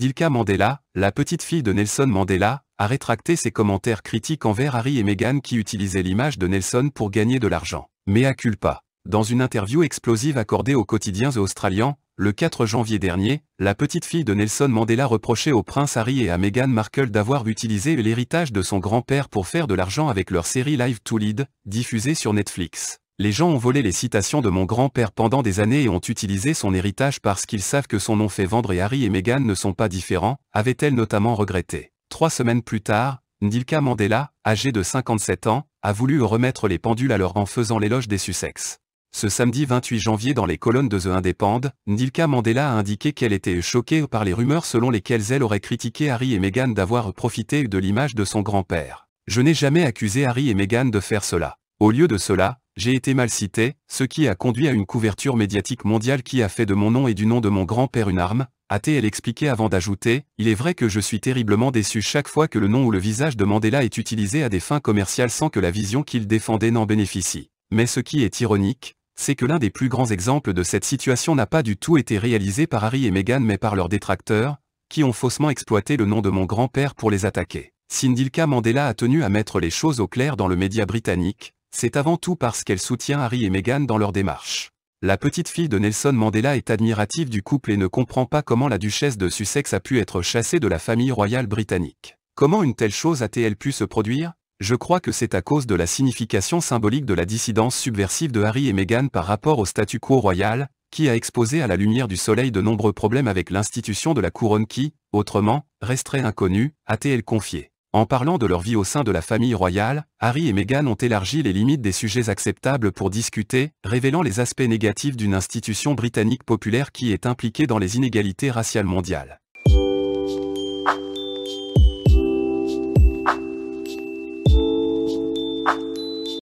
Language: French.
Dilka Mandela, la petite fille de Nelson Mandela, a rétracté ses commentaires critiques envers Harry et Meghan qui utilisaient l'image de Nelson pour gagner de l'argent. Mais à culpa. Dans une interview explosive accordée au quotidien australiens, le 4 janvier dernier, la petite fille de Nelson Mandela reprochait au prince Harry et à Meghan Markle d'avoir utilisé l'héritage de son grand-père pour faire de l'argent avec leur série Live to Lead, diffusée sur Netflix. Les gens ont volé les citations de mon grand-père pendant des années et ont utilisé son héritage parce qu'ils savent que son nom fait vendre et Harry et Meghan ne sont pas différents, avait-elle notamment regretté. Trois semaines plus tard, Nilka Mandela, âgée de 57 ans, a voulu remettre les pendules à l'heure en faisant l'éloge des Sussex. Ce samedi 28 janvier dans les colonnes de The Independent, Ndilka Mandela a indiqué qu'elle était choquée par les rumeurs selon lesquelles elle aurait critiqué Harry et Meghan d'avoir profité de l'image de son grand-père. Je n'ai jamais accusé Harry et Meghan de faire cela. Au lieu de cela, j'ai été mal cité, ce qui a conduit à une couverture médiatique mondiale qui a fait de mon nom et du nom de mon grand-père une arme, a-t-elle expliqué avant d'ajouter, il est vrai que je suis terriblement déçu chaque fois que le nom ou le visage de Mandela est utilisé à des fins commerciales sans que la vision qu'il défendait n'en bénéficie. Mais ce qui est ironique, c'est que l'un des plus grands exemples de cette situation n'a pas du tout été réalisé par Harry et Meghan mais par leurs détracteurs, qui ont faussement exploité le nom de mon grand-père pour les attaquer. Sindhilka Mandela a tenu à mettre les choses au clair dans le média britannique, c'est avant tout parce qu'elle soutient Harry et Meghan dans leur démarche. La petite fille de Nelson Mandela est admirative du couple et ne comprend pas comment la duchesse de Sussex a pu être chassée de la famille royale britannique. Comment une telle chose a-t-elle pu se produire Je crois que c'est à cause de la signification symbolique de la dissidence subversive de Harry et Meghan par rapport au statu quo royal, qui a exposé à la lumière du soleil de nombreux problèmes avec l'institution de la couronne qui, autrement, resterait inconnue, a-t-elle confié. En parlant de leur vie au sein de la famille royale, Harry et Meghan ont élargi les limites des sujets acceptables pour discuter, révélant les aspects négatifs d'une institution britannique populaire qui est impliquée dans les inégalités raciales mondiales.